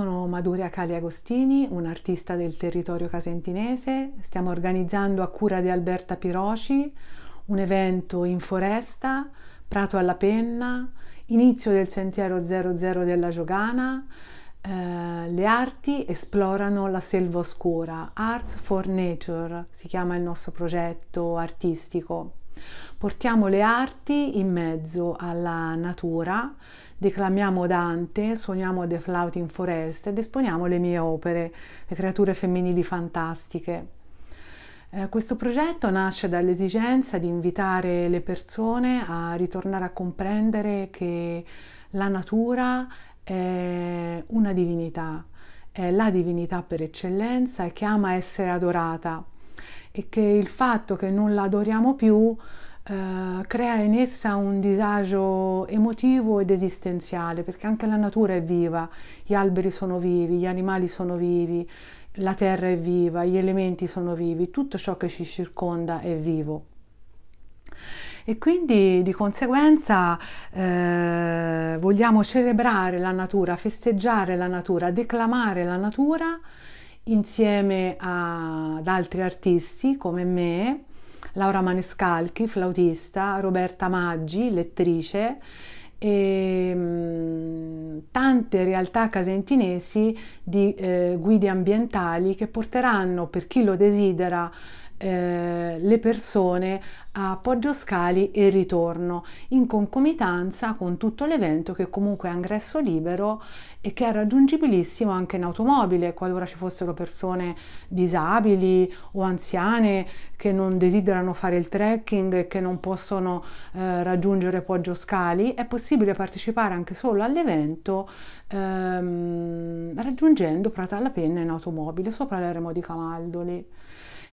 sono Maduria Cali Agostini, un'artista del territorio casentinese. Stiamo organizzando a cura di Alberta Piroci un evento in foresta, Prato alla Penna, inizio del sentiero 00 della Giogana. Eh, le arti esplorano la selva oscura, Arts for Nature si chiama il nostro progetto artistico. Portiamo le arti in mezzo alla natura, declamiamo Dante, suoniamo The Flout in Forest ed esponiamo le mie opere, le creature femminili fantastiche. Eh, questo progetto nasce dall'esigenza di invitare le persone a ritornare a comprendere che la natura è una divinità, è la divinità per eccellenza e che ama essere adorata e che il fatto che non la adoriamo più eh, crea in essa un disagio emotivo ed esistenziale, perché anche la natura è viva, gli alberi sono vivi, gli animali sono vivi, la terra è viva, gli elementi sono vivi, tutto ciò che ci circonda è vivo e quindi di conseguenza eh, vogliamo celebrare la natura, festeggiare la natura, declamare la natura insieme a, ad altri artisti come me Laura Manescalchi, flautista, Roberta Maggi, lettrice e ehm, tante realtà casentinesi di eh, guide ambientali che porteranno per chi lo desidera eh, le persone a Poggio Scali e ritorno, in concomitanza con tutto l'evento che comunque è ingresso libero e che è raggiungibilissimo anche in automobile, qualora ci fossero persone disabili o anziane che non desiderano fare il trekking e che non possono eh, raggiungere Poggio Scali, è possibile partecipare anche solo all'evento ehm, raggiungendo Prata alla Penna in automobile sopra l'eremo di Camaldoli.